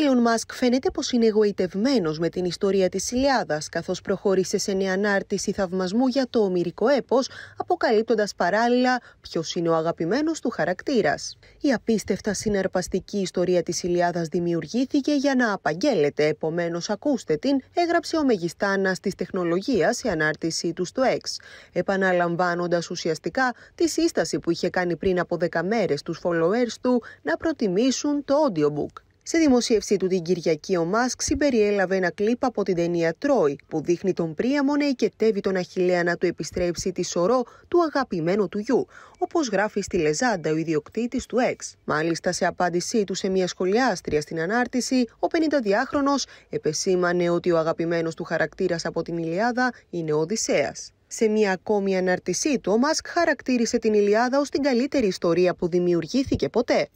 Elon Musk φαίνεται πως είναι εγωιτευμένος με την ιστορία της Ιλιάδας, καθώς προχώρησε σε νέα ανάρτηση θαυμασμού για το ομυρικό έπος, αποκαλύπτοντας παράλληλα ποιος είναι ο αγαπημένος του χαρακτήρας. Η απίστευτα συναρπαστική ιστορία της Ιλιάδας δημιουργήθηκε για να απαγγέλλεται, επομένως ακούστε την, έγραψε ο Μεγιστάνας της τεχνολογίας σε ανάρτησή του στο X, επαναλαμβάνοντας ουσιαστικά τη σύσταση που είχε κάνει πριν από 10 μέρες τους followers του να προτιμήσουν το audiobook. Σε δημοσίευσή του την Κυριακή, ο Μάσκ συμπεριέλαβε ένα κλίπ από την ταινία Τρόι, που δείχνει τον Πρίαμο να οικετεύει τον Αχηλέα να του επιστρέψει τη σωρό του αγαπημένου του γιου, όπως γράφει στη Λεζάντα ο ιδιοκτήτης του Εξ. Μάλιστα, σε απάντησή του σε μια σχολιάστρια στην ανάρτηση, ο 52χρονο επεσήμανε ότι ο αγαπημένος του χαρακτήρας από την Ιλιάδα είναι ο Οδυσσέας. Σε μια ακόμη αναρτησή του, ο Μάσκ χαρακτήρισε την Ιλιάδα ως την καλύτερη ιστορία που δημιουργήθηκε ποτέ.